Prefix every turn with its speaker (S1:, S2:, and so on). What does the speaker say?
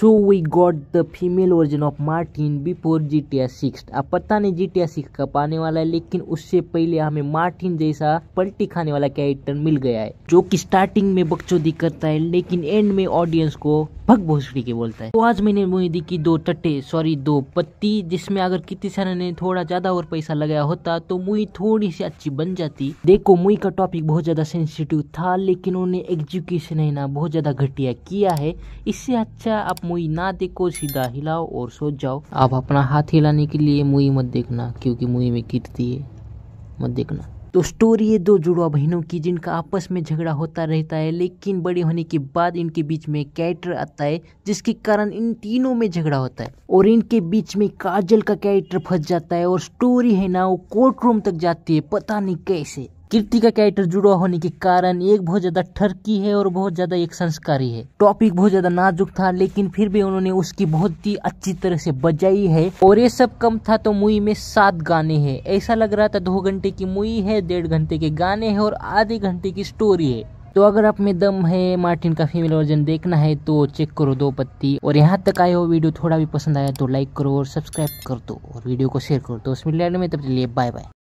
S1: so we got the female version of Martin before G T six अब पता नहीं जी T six कब आने वाला है लेकिन उससे पहले हमें मार्टिन जैसा पलटी खाने वाला कैरेक्टर मिल गया है जो कि स्टार्टिंग में बकचोदी करता है लेकिन एंड में ऑडियंस को लगभग भोसड़ी के बोलता है तो आज मैंने मोहिदी की दो टट्टे सॉरी दो पत्ती जिसमें अगर कितनी सारे ने थोड़ा ज्यादा और पैसा लगाया होता तो मुई थोड़ी सी अच्छी बन जाती देखो मुई का टॉपिक बहुत ज्यादा सेंसिटिव था लेकिन उन्होंने एग्जीक्यूशन है ना बहुत ज्यादा घटिया किया है इससे अच्छा आप मुई ना देखो सीधा हिलाओ और सोच जाओ आप अपना हाथ हिलाने के लिए मुई मत देखना क्योंकि मुई में कीटती है मत देखना तो स्टोरी ये दो जुड़वा बहनों की जिनका आपस में झगड़ा होता रहता है लेकिन बड़े होने के बाद इनके बीच में कैरेक्टर आता है जिसके कारण इन तीनों में झगड़ा होता है और इनके बीच में काजल का कैरेक्टर फंस जाता है और स्टोरी है ना वो कोर्ट रूम तक जाती है पता नहीं कैसे कीर्ति का कैरेक्टर जुड़ा होने के कारण एक बहुत ज्यादा ठरकी है और बहुत ज्यादा एक संस्कारी है टॉपिक बहुत ज्यादा नाजुक था लेकिन फिर भी उन्होंने उसकी बहुत ही अच्छी तरह से बजाई है और ये सब कम था तो मुई में सात गाने हैं ऐसा लग रहा था दो घंटे की मुई है डेढ़ घंटे के गाने हैं और आधे घंटे की स्टोरी है तो अगर आप में दम है मार्टिन का फीमेल वर्जन देखना है तो चेक करो दो पत्ती और यहाँ तक आए हो वीडियो थोड़ा भी पसंद आया तो लाइक करो और सब्सक्राइब कर दो और वीडियो को शेयर कर दो उसमें में तब चलिए बाय बाय